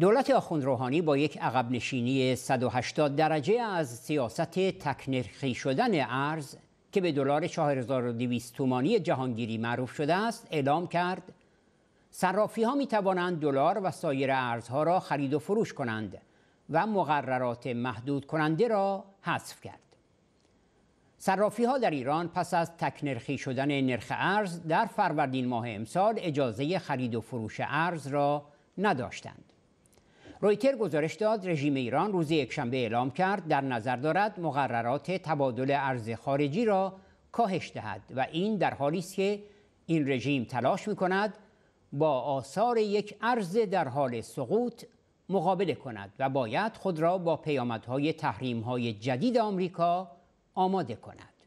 دولت آخوند روحانی با یک عقب نشینی 180 درجه از سیاست تکنرخی شدن ارز که به دلار 4200 تومانی جهانگیری معروف شده است اعلام کرد صرافی ها می توانند دلار و سایر ارزها را خرید و فروش کنند و مقررات محدود کننده را حذف کرد صرافی ها در ایران پس از تکنرخی شدن نرخ ارز در فروردین ماه امسال اجازه خرید و فروش ارز را نداشتند رویتر گزارش داد رژیم ایران روز یکشنبه اعلام کرد در نظر دارد مقررات تبادل ارز خارجی را کاهش دهد و این در حالی است که این رژیم تلاش می کند با آثار یک ارز در حال سقوط مقابله کند و باید خود را با پیامدهای های جدید آمریکا آماده کند.